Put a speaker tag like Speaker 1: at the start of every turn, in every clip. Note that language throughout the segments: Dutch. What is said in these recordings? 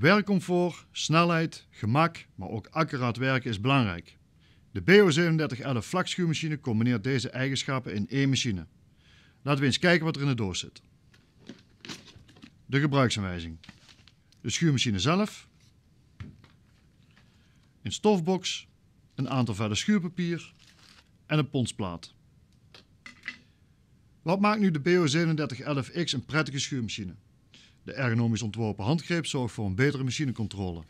Speaker 1: Werkomfort, snelheid, gemak, maar ook accuraat werken is belangrijk. De BO3711 vlakschuurmachine combineert deze eigenschappen in één machine. Laten we eens kijken wat er in de doos zit. De gebruiksaanwijzing. De schuurmachine zelf. Een stofbox. Een aantal vellen schuurpapier. En een ponsplaat. Wat maakt nu de BO3711X een prettige schuurmachine? De ergonomisch ontworpen handgreep zorgt voor een betere machinecontrole.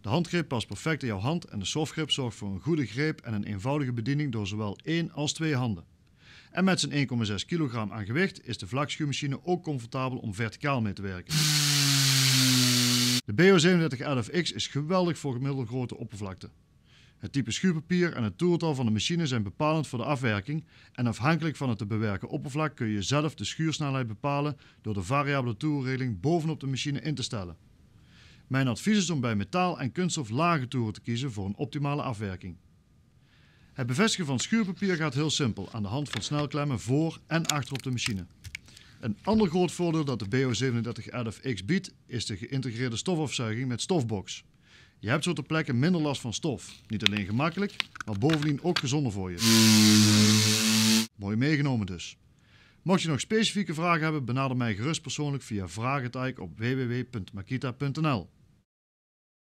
Speaker 1: De handgreep past perfect in jouw hand en de softgrip zorgt voor een goede greep en een eenvoudige bediening door zowel één als twee handen. En met zijn 1,6 kg aan gewicht is de vlakschuwmachine ook comfortabel om verticaal mee te werken. De BO3711X is geweldig voor gemiddelde grote oppervlakte. Het type schuurpapier en het toertal van de machine zijn bepalend voor de afwerking en afhankelijk van het te bewerken oppervlak kun je zelf de schuursnelheid bepalen door de variabele toerregeling bovenop de machine in te stellen. Mijn advies is om bij metaal en kunststof lage toeren te kiezen voor een optimale afwerking. Het bevestigen van schuurpapier gaat heel simpel aan de hand van snelklemmen voor en achter op de machine. Een ander groot voordeel dat de bo 37 RFX X biedt is de geïntegreerde stofafzuiging met stofbox. Je hebt zo ter plekke minder last van stof. Niet alleen gemakkelijk, maar bovendien ook gezonder voor je. Mooi meegenomen dus. Mocht je nog specifieke vragen hebben, benader mij gerust persoonlijk via vragentijk op www.makita.nl.